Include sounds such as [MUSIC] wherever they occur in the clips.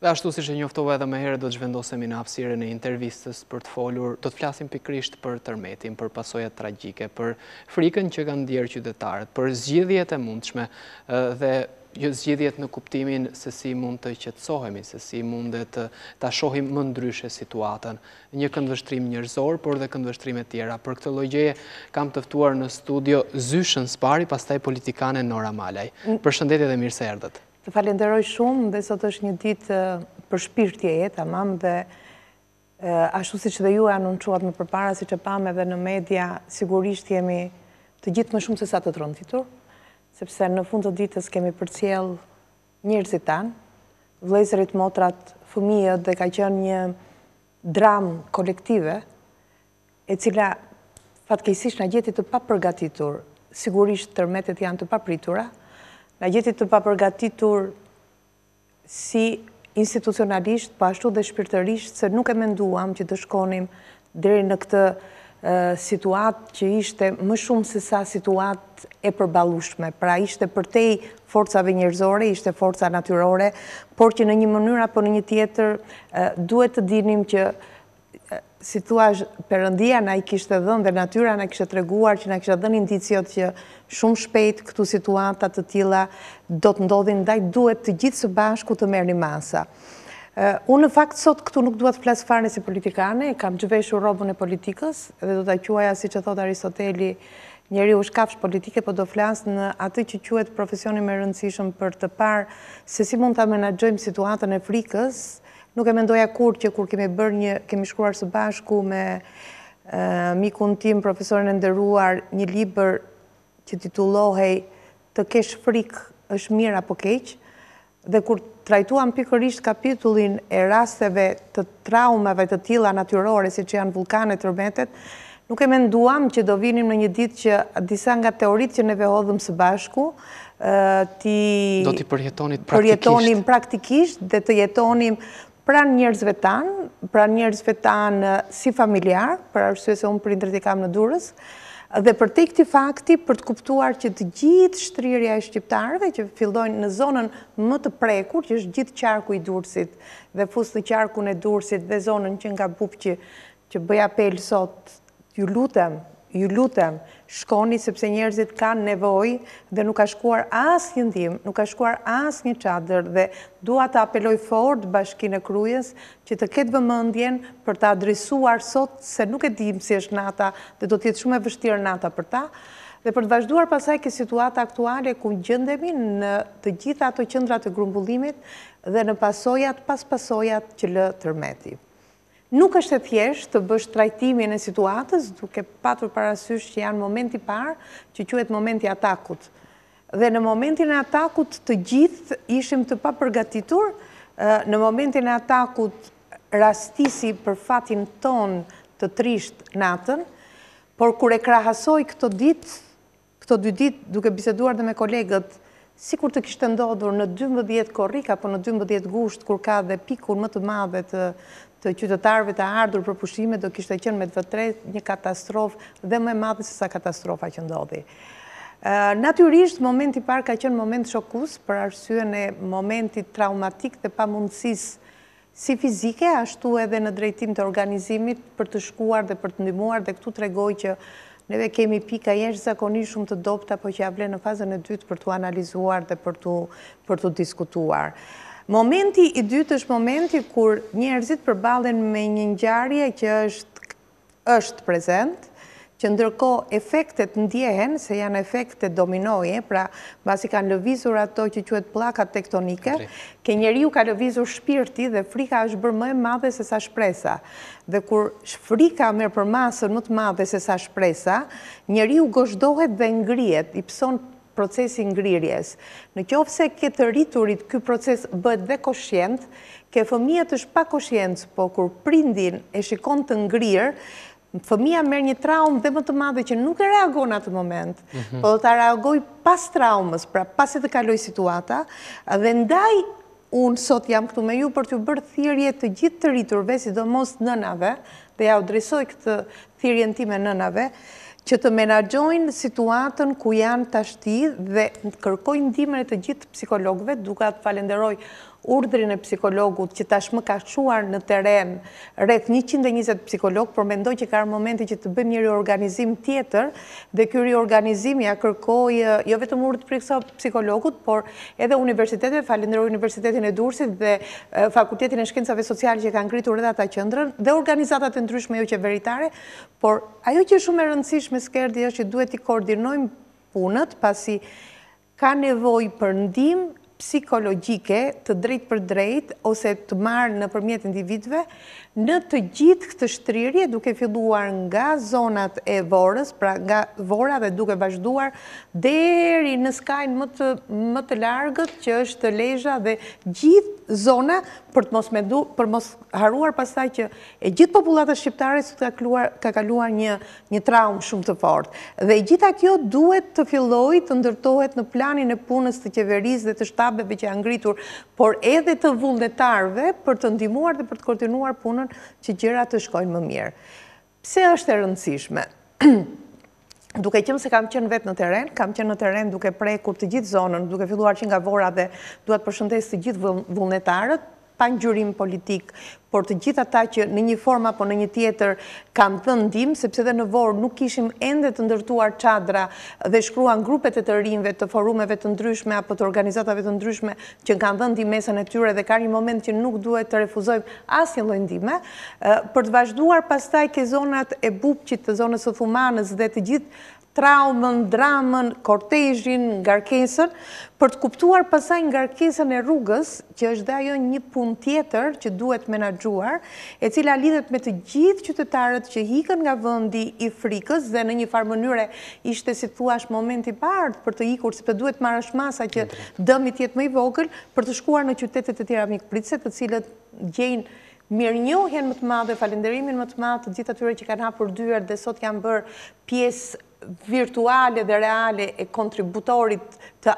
Dhe ashtu si që njoftove edhe me herë, do të zhvendosemi në apsire në intervistës për të folur, do të flasim pikrisht për tërmetin, për pasojat tragike, për frikën që kanë djerë qytetarët, për zgjidhjet e mundshme dhe jo, zgjidhjet në kuptimin se si mund të qetsohemi, se si mund të të shohim më ndryshe situatën. Një këndvështrim njërzor, por dhe këndvështrim e tjera. Për këtë lojgjeje kam tëftuar në studio Zyshën Spari, pastaj politikane Nora Malaj. Për shëndetje dhe mirë se erdët. Të falenderoj shumë dhe sot është një ditë për shpirtje jetë, amam, dhe ashtu si që dhe ju e anunquat më përpara, si që pame dhe në media, sigurisht jemi të gjithë më shumë se sa të tronditur, sepse në fund të ditës kemi për cjell njërzit tanë, vlezërit motrat fëmijët dhe ka qënë një dram kolektive, e cila fatkejsisht në gjithë të papërgatitur, sigurisht tërmetet janë të papritura, Në gjithit të papërgatitur si institucionalisht, pashtu po ashtu dhe shpirtërisht, se nuk e menduam që të shkonim dheri në këtë situatë që ishte më shumë se sa situatë e përbalushme. Pra ishte përtej forcave njërzore, ishte forca natyrore, por që në një mënyra, apo në një tjetër, duhet të dinim që si thua, përëndia na i kishtë dhënë dhe natyra na kishtë treguar që na kishtë dhënë indiciot që shumë shpejt këtu situatat të tila do të ndodhin dhe duhet të gjithë së bashku të merë një masa. Unë në fakt sot këtu nuk duhet flasë farën si politikane, kam gjëveshu robën e politikës dhe do të quaja si që thotë Aristoteli njeri u shkafsh politike, po do flasë në atë që quetë profesioni me rëndësishëm për të parë se si mund të menagjojmë situatën e frikës, nuk e mendoja kur që kur kemi bërë një, kemi shkruar së bashku me mikun tim, profesorin e ndëruar, një liber që titullohej të kesh frik është mirë apo keqë, dhe kur trajtuam pikërisht kapitullin e rasteve të traumeve të tila natyrore, si që janë vulkanet të rëmetet, nuk e menduam që do vinim në një ditë që disa nga teoritë që ne vehodhëm së bashku, ti... Do t'i përjetonit praktikisht. Përjetonim praktikisht dhe të jetonim pra njerëzve tanë, pra njerëzve tanë si familjarë, për arsye se unë prindrët i kam në durës, dhe për të i këti fakti, për të kuptuar që të gjithë shtrirja e shqiptarëve, që fillojnë në zonën më të prekur, që është gjithë qarku i durësit, dhe fustë në qarku në durësit, dhe zonën që nga bupë që, që bëja pelë sot, ju lutëm, ju lutem, shkoni sepse njerëzit kanë nevoj dhe nuk ka shkuar asë një ndim, nuk ka shkuar asë një qadrë dhe dua të apeloj fort bashkine krujes që të ketë vëmëndjen për të adresuar sot se nuk e dim si është nata dhe do tjetë shumë e vështirë nata për ta dhe për të vazhduar pasaj ke situata aktuale ku gjëndemi në të gjitha ato qëndrat të grumbullimit dhe në pasojat pas pasojat që lë tërmetit. Nuk është e thjesht të bësh trajtimin e situatës, duke patur parasysh që janë momenti parë që quhet momenti atakut. Dhe në momentin e atakut të gjithë ishim të përgatitur në momentin e atakut rastisi për fatin ton të trisht natën, por kur e krahasoj këto ditë, këto dy ditë duke biseduar dhe me kolegët, si kur të kishtë ndodhur në 12 korrika, apo në 12 gusht, kur ka dhe pikur më të madhe të të qytetarve të ardhur për pushime, do kishtë e qenë me të vëtrejt një katastrofë dhe me madhe se sa katastrofa që ndodhi. Natyrisht, momenti par ka qenë moment shokus për arsye e momenti traumatik dhe pa mundësis si fizike, ashtu edhe në drejtim të organizimit për të shkuar dhe për të ndimuar, dhe këtu të regoj që Neve kemi pika jesh zakoni shumë të dopta, po që ja vle në fazën e dytë për të analizuar dhe për të diskutuar. Momenti i dytë është momenti kur njerëzit përbalen me një njarje që është prezent, që ndërko efektet ndjehen, se janë efektet dominoje, pra, basi kanë lëvizur ato që quet plakat tektonike, ke njeriu ka lëvizur shpirti dhe frika është bërë më e madhe se sa shpresa. Dhe kur frika merë për masën më të madhe se sa shpresa, njeriu goshtohet dhe ngrijet, i pëson procesin ngrirjes. Në qovëse ke të rriturit, ky proces bët dhe koshjent, ke fëmijët është koshjent, po, kur prindin e shikon të ngrirë, fëmija merë një traumë dhe më të madhe që nuk e reagon atë moment, po të ta reagoj pas traumës, pra pas e të kaloj situata, dhe ndaj unë sot jam këtu me ju për të bërë thirje të gjithë të rriturve, si do mos nënave, dhe ja u këtë thirje në ti me nënave, që të menagjojnë situatën ku janë të ashti dhe kërkojnë dimere të gjithë psikologve, duka të falenderoj urdrin e psikologut që tash më ka shuar në teren rreth 120 psikolog, por mendoj që ka arë momenti që të bëjmë një reorganizim tjetër, dhe kjo reorganizim ja kërkoj, jo vetëm urdrin për i kësa psikologut, por edhe universitetet, falenderoj universitetin e dursit dhe fakultetin e shkencave Sociali që ka ngritur edhe ata qëndrën, dhe organizatat e ndryshme jo që veritare, por ajo që shumë e rëndësishme skerdi është që duhet i koordinojmë punët, pasi ka nevoj për ndim, psikologjike të drejt për drejt ose të marrë në përmjet individve në të gjithë këtë shtrirje duke filluar nga zonat e vorës, pra nga vora dhe duke vazhduar deri në skajnë më të, më të largët që është lejzha dhe gjithë zona për të mos, për mos haruar pasaj që e gjithë populatës shqiptare së të ka, ka kaluar një, një traumë shumë të fort. Dhe gjitha kjo duhet të filloj të ndërtohet në planin e punës të qeveriz dhe të shtabë hubeve që janë ngritur, por edhe të vullnetarve për të ndimuar dhe për të koordinuar punën që gjera të shkojnë më mirë. Pse është e rëndësishme? [CLEARS THROAT] Duke qëmë se kam qënë vetë në teren, kam qënë në teren duke prej kur të gjithë zonën, duke filluar që nga vora dhe duat përshëndes të gjithë vullnetarët, pa një gjurim politik, por të gjitha ta që në një forma po në një tjetër kam thëndim, sepse dhe në vorë nuk ishim endet të ndërtuar qadra dhe shkruan grupet e të rinjve, të forumeve të ndryshme apo të organizatave të ndryshme që në kam thëndim mesën e tyre dhe ka një moment që nuk duhet të refuzojmë asë një lëndime. Eh, për të vazhduar, pastaj ke zonat e bupqit, të zonës o thumanës dhe të gjithë, traumën, dramën, kortejshin, ngarkesën, për të kuptuar pasaj ngarkesën e rrugës, që është dhe ajo një pun tjetër që duhet menagjuar, e cila lidhet me të gjithë qytetarët që hikën nga vëndi i frikës, dhe në një farë mënyre ishte si thuash momenti partë për të hikur, si për duhet marash masa që dëmi tjetë me i vogël, për të shkuar në qytetet e tjera mikpritset, të cilët gjenë, Mirë njohen më të madhe, falenderimin më të madhe, të gjithë atyre që kanë hapur dyrë dhe sot janë bërë pjesë virtuale dhe reale e kontributorit të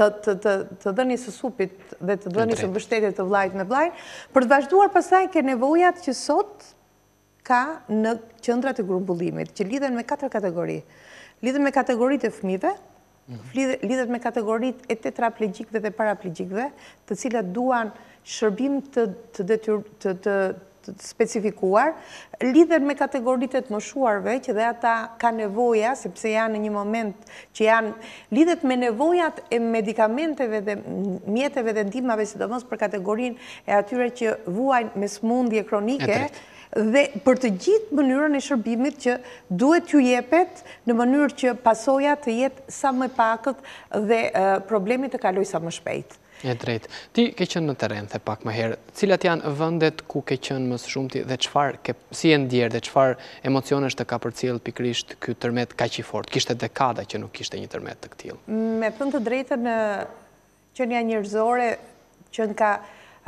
të dhe një sësupit dhe të dhe një sëmbështetit të vlajt me vlajt, për të vazhduar pasaj ke nevojat që sot ka në qëndrat e grumbullimit, që lidhen me 4 kategori. Lidhen me kategorit e fmive, mhm. lidhen me kategorit e tetraplegjikve dhe paraplegjikve, të cilat duan shërbim specifikuar, lidhen me kategoritet moshuarve që dhe ata ka nevoja, sepse janë një moment që janë lidhet me nevojat e medikamenteve dhe mjetëve dhe ndimave, si do mësë për kategorin e atyre që vuajnë me smundje kronike, dhe për të gjithë mënyrën e shërbimit që duhet ju jepet në mënyrë që pasoja të jetë sa më pakët dhe problemit të kaloj sa më shpejtë. E drejt. Ti ke qenë në teren, dhe pak më herë. Cilat janë vëndet ku ke qenë mësë shumëti dhe qëfar, si e ndjerë dhe qëfar emocionës të ka për cilë pikrisht kjo tërmet ka që fort? Kishte dekada që nuk kishte një tërmet të këtilë? Me pëndë të drejtën që një njërzore që ka,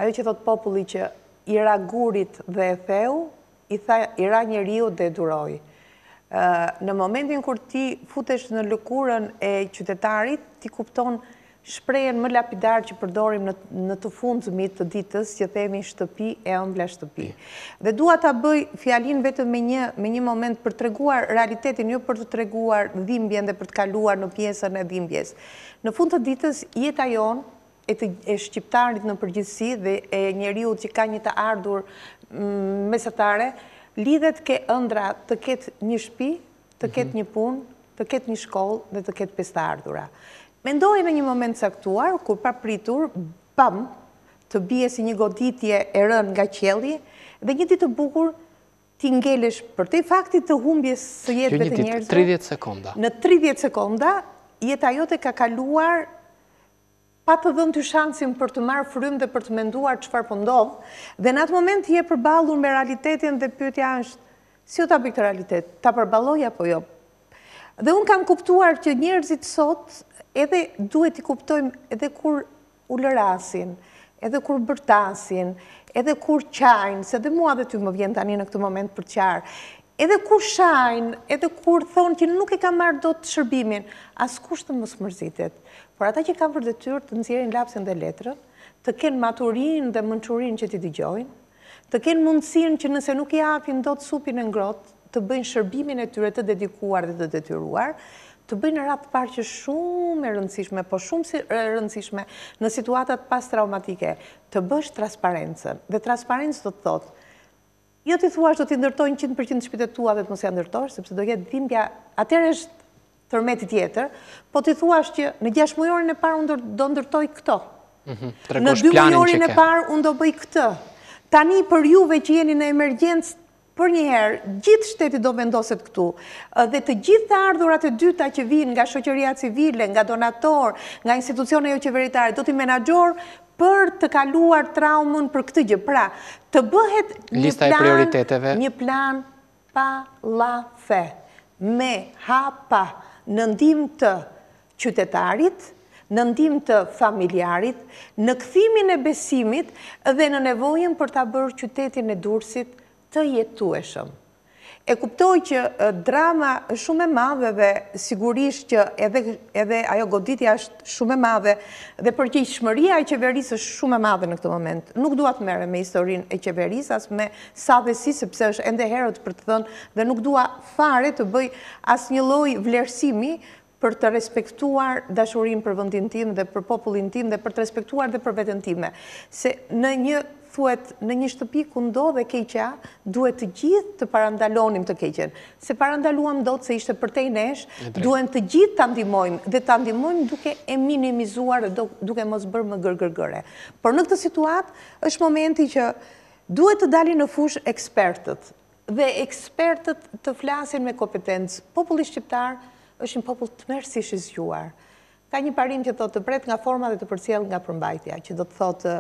ajo që thotë populli që i ra gurit dhe e theu, i ra një riu dhe e duroj. Në momentin kur ti futesh në lëkurën e qytetarit, ti kuptonë shprejen më lapidar që përdorim në të fund të mitë të ditës, që themi shtëpi e ëmbla shtëpi. Dhe dua ta bëj fjalin vetëm me një moment për të reguar realitetin, një jo për të reguar dhimbjen dhe për të kaluar në pjesën e dhimbjes. Në fund të ditës, jeta ajon e shqiptarit në përgjithsi dhe e njeriut që ka një të ardhur mm, mesatare, lidhet ke ëndra të ketë një shpi, të ketë mhm. një punë, të ketë një shkollë dhe të ketë pesta ardhura. Mendoj në një moment saktuar, kur pa pritur, pam, të bje si një goditje e rën nga qeli, dhe një ditë bukur, ti ngelesh për të i faktit të humbjes së jetëve të njerëzve. Në 30 sekonda. Në 30 sekonda, jetë ajo të ka kaluar pa të dhënë të shansin për të marë frymë dhe për të menduar që farë pëndohë, po dhe në atë moment t'je përbalur me realitetin dhe pyetja është, si o t'a bëjtë realitet, t'a përbaloja po jo. Dhe unë kam kuptuar që njerëzit sot, edhe duhet i kuptojmë edhe kur ullërasin, edhe kur bërtasin, edhe kur qajnë, se dhe mua dhe ty më vjen tani në këtë moment për qarë, edhe kur shajnë, edhe kur thonë që nuk e ka marrë do të shërbimin, as të më smërzitet. Por ata që ka për dhe tyrë të nëzirin lapsin dhe letrën, të kenë maturin dhe mënqurin që ti digjojnë, të kenë mundësin që nëse nuk i apin do të supin e ngrot, të bëjnë shërbimin e tyre të dedikuar dhe të detyruar, të bëjnë ratë parë që shumë e rëndësishme, po shumë e rëndësishme në situatat pas traumatike, të bësh transparentës, dhe transparentës të të thotë, jo të thuash do t'i ndërtojnë 100% të shpite tua dhe të mos e ndërtojnë, sepse do jetë dhimbja, atër është tërmetit jetër, po të thuash që në 6 mujorin e parë unë do ndërtoj këto, mhm, në dy mujorin e parë unë do bëj këto, Tani për juve që jeni në emergjensë Për njëherë, gjithë shteti do vendoset këtu, eh, dhe të gjithë të ardhurat e dyta që vinë nga shoqëria civile, nga donator, nga institucione jo qeveritare, do t'i menagjor për të kaluar traumën për këtë gjë. Pra, të bëhet një plan pa la fe, me hapa nëndim të qytetarit, nëndim të familjarit, në këthimin e besimit dhe në nevojen për të bërë qytetin e dursit të jetueshëm. E kuptoj që drama shumë e madhe dhe sigurisht që edhe ajo goditja është shumë e madhe dhe për që i shmëria e qeverisë është shumë e madhe në këtë moment. Nuk duat mere me historin e qeverisës, me sa dhe si, sepse është ende herët për të thënë dhe nuk duat fare të bëj asë një loj vlerësimi për të respektuar dashurin për vëndin tim dhe për popullin tim dhe për të respektuar dhe për vetën time. Se në një thuet në një shtëpi ku ndo dhe keqa, duhet të gjithë të parandalonim të keqen. Se parandaluam do të se ishte përtej nesh, duhet të gjithë të andimojmë dhe të andimojmë duke e minimizuar dhe duke mos bërë më gërgërgëre. Por në këtë situatë, është momenti që duhet të dali në fush ekspertët dhe ekspertët të flasin me kompetencë. Populli shqiptar është një popull të mërë si shizjuar. Ka një parim që të të bret nga forma dhe të përsjel nga përmbajtja, që do të thotë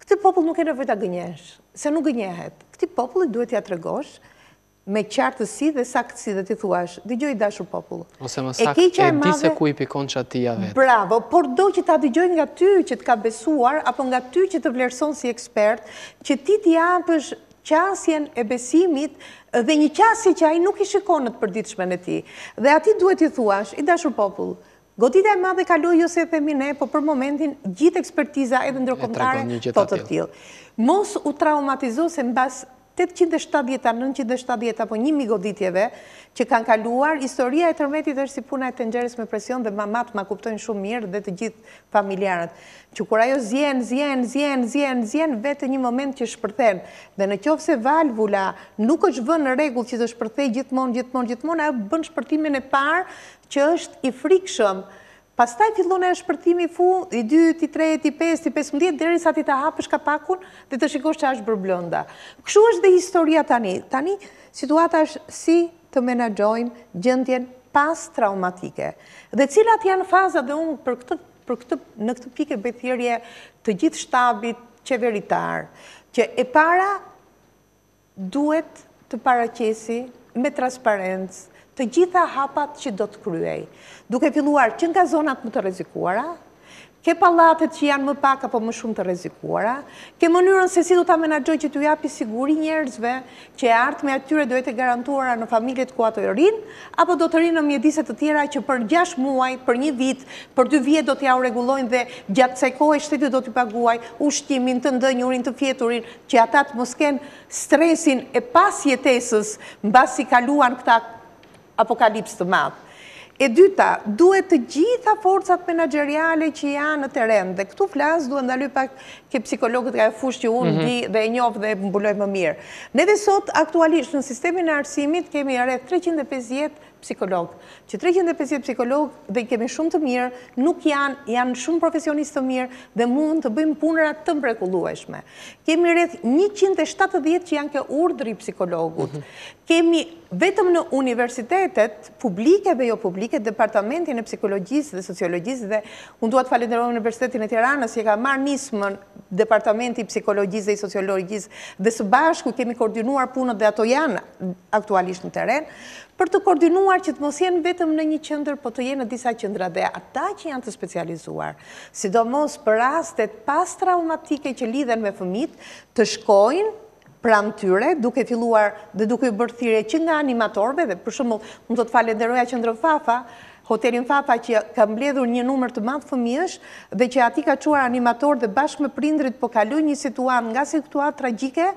Këti popullë nuk e në vëjta gënjesh, se nuk gënjehet. Këti popullë duhet t'ja tregosh me qartësi dhe saktësi dhe t'i thuash, dhe gjoj i dashur popullë. Ose më sakt, e di se ku i pikon që ati ja vetë. Bravo, por do që t'a dhe gjoj nga ty që t'ka besuar, apo nga ty që të vlerëson si ekspert, që ti t'i apësh qasjen e besimit dhe një qasje që a i nuk i shikonët për ditëshme në ti. Dhe ati duhet t'i thuash, i dashur popullë, Goditja e madhe kaloi ju se themi ne, po për momentin gjithë ekspertiza edhe ndërkombëtare po të till. Mos u traumatizo se mbas 870-970 apo 1000 goditjeve që kanë kaluar, historia e tërmetit është si puna e tengjeris me presion dhe mamat ma kuptojnë shumë mirë dhe të gjithë familjarët. Që kura jo zjen, zjen, zjen, zjen, zjen, vetë një moment që shpërthen dhe në qovë se valvula nuk është vënë në regullë që të shpërthej gjithmonë, gjithmonë, gjithmonë, ajo bënë shpërtimin e parë që është i frikëshëm, pas taj t'i lune e shpërtimi full, i 2, i 3, i 5, i 15, dheri sa ti t'a hapësh ka pakun dhe të shikosh që është bërblënda. Këshu është dhe historia tani. Tani, situata është si të menagjojnë gjëndjen pas traumatike. Dhe cilat janë faza dhe unë për këtë, për këtë, në këtë pike bethjerje të gjithë shtabit qeveritar, që e para duhet të paracesi me transparentës, të gjitha hapat që do të kryej, duke filluar që nga zonat më të rezikuara, ke palatet që janë më pak apo më shumë të rezikuara, ke mënyrën se si du të amenagjoj që t'u japi siguri njerëzve që e artë me atyre dojtë e garantuara në familjet ku ato e rinë, apo do të rrinë në mjediset të tjera që për 6 muaj, për një vit, për 2 vjet do t'ja u regulojnë dhe gjatë se kohë e shtetit do t'i paguaj ushtimin të ndënjurin të fjeturin që ata të mosken stresin e pas jetesës në basi kaluan këta apokalips të madhë. E dyta, duhet të gjitha forcat menageriale që janë në teren, dhe këtu flasë duhet ndalu pak ke psikologët ka e fushë që unë mhm. di dhe e njofë dhe mbuloj më mirë. Ne dhe sot, aktualisht, në sistemi në arsimit, kemi arret 350 psikologë, që 350 psikologë dhe kemi shumë të mirë, nuk janë, janë shumë profesionistë të mirë dhe mund të bëjmë punërat të mbrekulueshme. Kemi rreth 170 që janë ke urdri psikologut. Mhm. Kemi vetëm në universitetet, publike dhe jo publike, departamentin e psikologjisë dhe sociologjisë dhe unë duat falenderojnë universitetin e Tiranës, që ka marë nismën Departamenti Psikologjisë dhe i Sociologjisë dhe së bashku kemi koordinuar punët dhe ato janë aktualisht në teren, për të koordinuar që të mos jenë vetëm në një qëndër, po të jenë në disa qëndra dhe ata që janë të specializuar, sidomos për rastet pas traumatike që lidhen me fëmit, të shkojnë pram tyre, duke filluar dhe duke bërthire që nga animatorve, dhe për shumë, më të të falenderoja qëndrën Fafa, Hotelin Fafa që ka mbledhur një numër të madhë fëmijësh dhe që ati ka quar animator dhe bashkë me prindrit po kaluj një situat nga situat tragike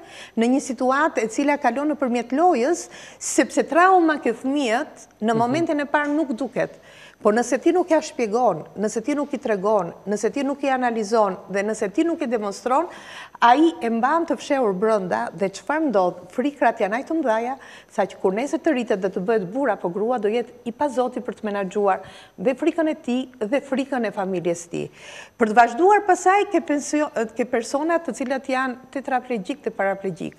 në një situat e cila kaluj në përmjet lojës, sepse trauma këtë fëmijët në mhm. momentin e parë nuk duket. Po nëse ti nuk ja shpjegon, nëse ti nuk i tregon, nëse ti nuk i analizon dhe nëse ti nuk i demonstron, a i e mban të fsheur brënda dhe që farë ndodhë, frikrat janë ajtë mdhaja, sa që kur nese të rritet dhe të bëhet bura po grua, do jetë i pazoti për të menagjuar dhe frikën e ti dhe frikën e familjes ti. Për të vazhduar pasaj ke personat të cilat janë tetraplegjik dhe paraplegjik.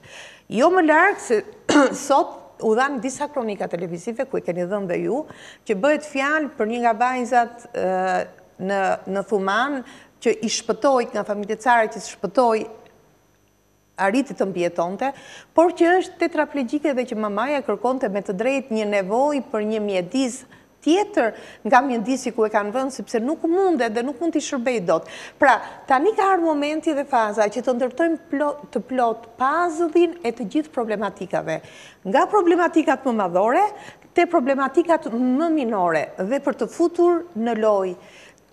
Jo më larkë se [CLEARS THROAT] sot u dhanë disa kronika televizive, ku i keni dhënë dhe ju, që bëhet fjalë për një nga bajzat në thuman, që i shpëtoj, nga familje cara që i shpëtoj, arritit të mbjetonte, por që është tetraplegjike dhe që mamaja kërkonte me të drejt një nevoj për një mjedis tjetër nga mjëndisi ku e kanë vënd, sepse nuk mundet dhe nuk mund t'i shërbej do të. Pra, tani ka arë momenti dhe faza që të ndërtojmë të plot pazëdhin e të gjithë problematikave. Nga problematikat më madhore, te problematikat më minore dhe për të futur në loj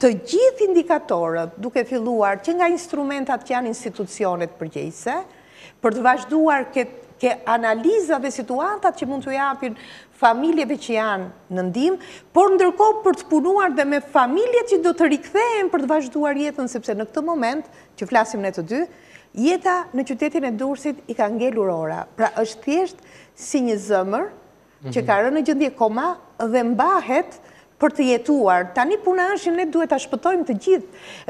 të gjithë indikatorët duke filluar që nga instrumentat që janë institucionet përgjese, për të vazhduar këtë ke analiza dhe situatat që mund të japin familjeve që janë në ndim, por ndërko për të punuar dhe me familje që do të rikthejmë për të vazhduar jetën, sepse në këtë moment, që flasim në të dy, jeta në qytetin e dursit i ka ngellur ora. Pra është thjesht si një zëmër që mhm. ka rënë në gjëndje koma dhe mbahet për të jetuar. Tani puna është që ne duhet të shpëtojmë të gjithë,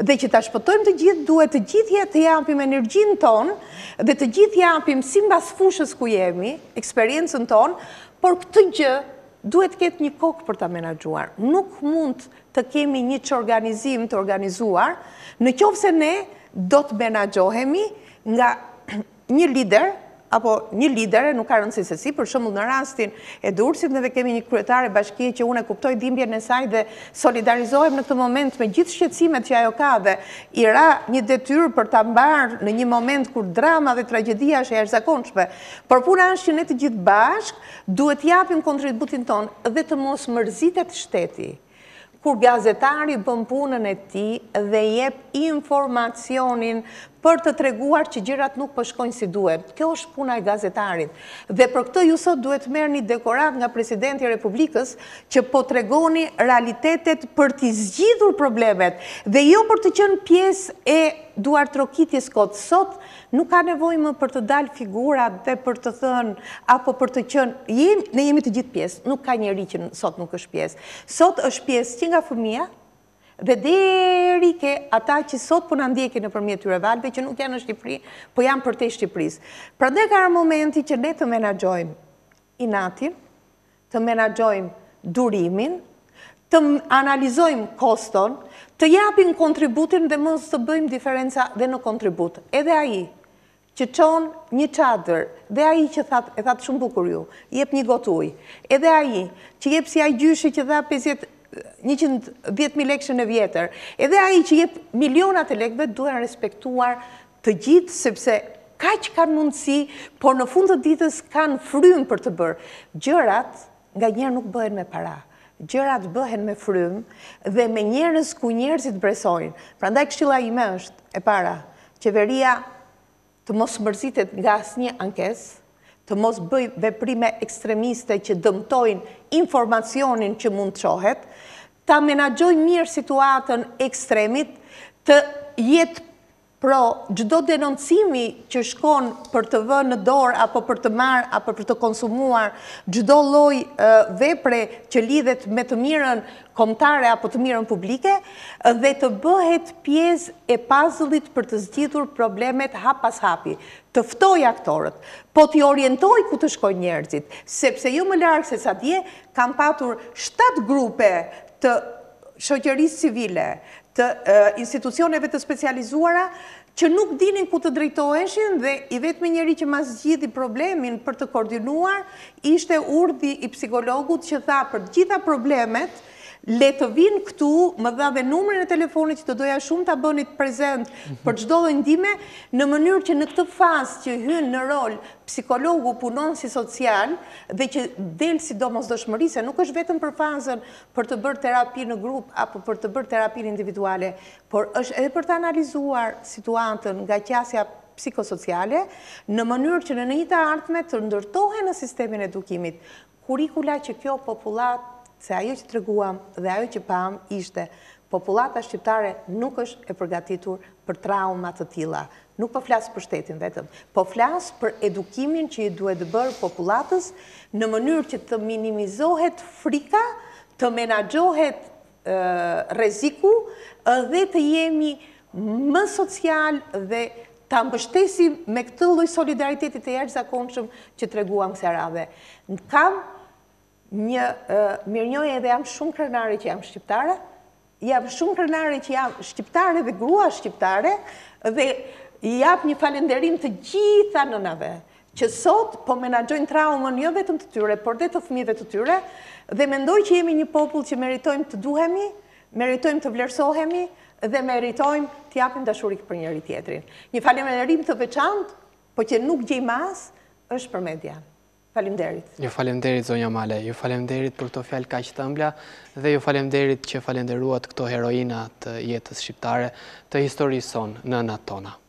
dhe që të shpëtojmë të gjithë, duhet të gjithje të japim energjin tonë, dhe të gjithje japim si mbas fushës ku jemi, eksperiencën tonë, Por këtë gjë, duhet këtë një kokë për të menagjuar. Nuk mund të kemi një që organizim të organizuar, në kjovë se ne do të menagjohemi nga [CLEARS THROAT] një lider apo një lidere, nuk ka rëndësi se si, për shumë në rastin e dursit, neve kemi një kryetare bashkije që unë e kuptoj dhimbje në saj dhe solidarizohem në këtë moment me gjithë shqecimet që ajo ka dhe i ra një detyr për të mbarë në një moment kur drama dhe tragedia është e erzakonçme. Por puna është që ne të gjithë bashkë duhet japim kontributin tonë dhe të mos mërzitet shteti kur gazetari bën punën e ti dhe jep informacionin për të treguar që gjirat nuk pëshkojnë po si duhet. Kjo është puna e gazetarit. Dhe për këtë ju sot duhet merë një dekorat nga presidenti Republikës që po tregoni realitetet për t'i zgjidhur problemet dhe jo për të qënë pies e duar rokitis kotë. Sot nuk ka nevoj më për të dalë figurat dhe për të thënë apo për të qënë, ne jemi të gjithë pies, nuk ka njeri që sot nuk është pies. Sot është pies që nga fëmija, dhe deri ke ata që sot për po në ndjeki në përmjet të revalve, që nuk janë në Shqipëri, po janë për te Shqipëris. Pra dhe ka arë momenti që ne të menagjojmë inatin, të menagjojmë durimin, të analizojmë koston, të japim kontributin dhe mësë të bëjmë diferenca dhe në kontribut. Edhe aji, që qonë një qadrë, dhe aji që e thatë shumë bukur ju, jep një gotuj, edhe aji, që jep si aji gjyshi që dha 50 110.000 lekshë në vjetër, edhe aji që jep milionat e lekve duhet respektuar të gjithë, sepse ka që kanë mundësi, por në fundë të ditës kanë frymë për të bërë. Gjërat nga njerë nuk bëhen me para, gjërat bëhen me frymë dhe me njerës ku njerësit bresojnë. Pra ndaj i ime është e para, qeveria të mos mërzitet nga asë një ankesë, të mos bëj veprime ekstremiste që dëmtojnë informacionin që mund të shohet, ta menagjoj mirë situatën ekstremit, të jetë Pro, gjdo denoncimi që shkon për të vë në dorë, apo për të marë, apo për të konsumuar, gjdo loj vepre që lidhet me të mirën komtare apo të mirën publike, dhe të bëhet pjes e pazullit për të zgjithur problemet hap pas hapi. Tëftoj aktorët, po t'i orientoj ku të shkoj njerëzit, sepse ju më larkë se sa dje kam patur 7 grupe të shoqërisë civile, të institucioneve të specializuara që nuk dinin ku të drejtoheshin dhe i vetëmi njeri që mas gjithi problemin për të koordinuar ishte urdi i psikologut që tha për gjitha problemet le të vinë këtu, më dha dhe numërën e telefonit që të doja shumë të abonit prezent për qdo dhe ndime, në mënyrë që në këtë fazë që hynë në rol psikologu punon si social dhe që delë si do dëshmëri se nuk është vetëm për fazën për të bërë terapi në grup apo për të bërë terapi në individuale, por është edhe për të analizuar situantën nga qasja psikosociale në mënyrë që në një të artme të ndërtohen në sistemin edukimit kurikula që kjo popullat se ajo që të reguam dhe ajo që pam ishte populata shqiptare nuk është e përgatitur për traumat të tila. Nuk po flasë për shtetin vetëm, po flasë për edukimin që i duhet dë bërë populatës në mënyrë që të minimizohet frika, të menagjohet reziku dhe të jemi më social dhe të ambështesim me këtë loj solidaritetit e jashtë zakonëshëm që të reguam kësera dhe. Në kam një mirënjohje dhe jam shumë krenari që jam shqiptare, jam shumë krenari që jam shqiptare dhe grua shqiptare, dhe jap një falenderim të gjitha nënave, që sot po menagjojnë traumën një jo vetëm të tyre, por dhe të thmive të tyre, dhe mendoj që jemi një popull që meritojmë të duhemi, meritojmë të vlerësohemi, dhe meritojmë të japim dashurik për njëri tjetrin. Një falenderim të veçantë, po që nuk gjej mas, është për medianë. Falemderit. Ju falemderit, zonja Male. Ju falemderit për këto fjallë ka që të mbla dhe ju falemderit që falenderuat këto heroinat jetës shqiptare të historisë sonë në natona.